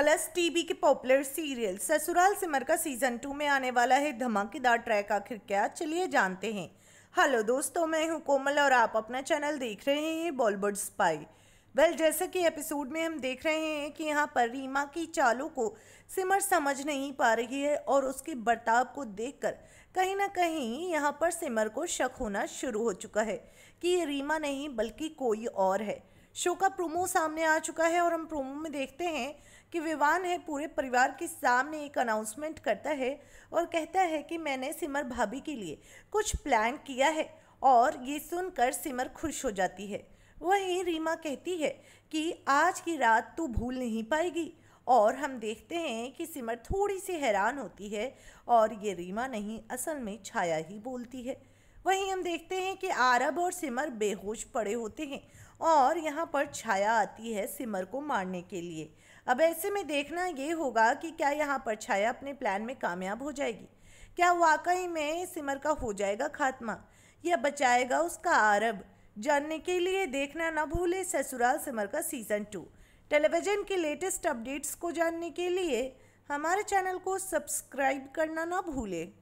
colours TV के popular serial Sasural Simar का season two में आने वाला है धमाकेदार ट्रैक आखिर क्या चलिए जानते हैं हेलो दोस्तों मैं हूं कोमल और आप अपना चैनल देख रहे हैं बॉलीवुड स्पाई वेल जैसे कि एपिसोड में हम देख रहे हैं कि यहाँ पर रीमा की चालों को सिमर समझ नहीं पा रही है और उसके बर्ताव को देखकर कहीं ना कहीं यहाँ पर सिमर को शक होना शुरू हो चुका है कि ये रीमा नहीं बल्कि कोई और है शो का प्रोमो सामने आ चुका है और हम प्रोमो में देखते हैं कि विवान है पूरे परिवार के सामने एक अनाउंसमेंट करता है और कहता है कि मैंने सिमर भाभी के लिए कुछ प्लान किया है और ये सुनकर सिमर खुश हो जाती है वहीं रीमा कहती है कि आज की रात तू भूल नहीं पाएगी और हम देखते हैं कि सिमर थोड़ी सी हैरान होती है और ये रीमा नहीं असल में छाया ही बोलती है वहीं हम देखते हैं कि आरब और सिमर बेहोश पड़े होते हैं और यहाँ पर छाया आती है सिमर को मारने के लिए अब ऐसे में देखना ये होगा कि क्या यहाँ पर छाया अपने प्लान में कामयाब हो जाएगी क्या वाकई में सिमर का हो जाएगा खात्मा या बचाएगा उसका आरब जानने के लिए देखना ना भूले Sasural Simar Ka season two television के लेटेस्ट अपडेट्स को जानने के लिए हमारे चैनल को सब्सक्राइब करना ना भूलें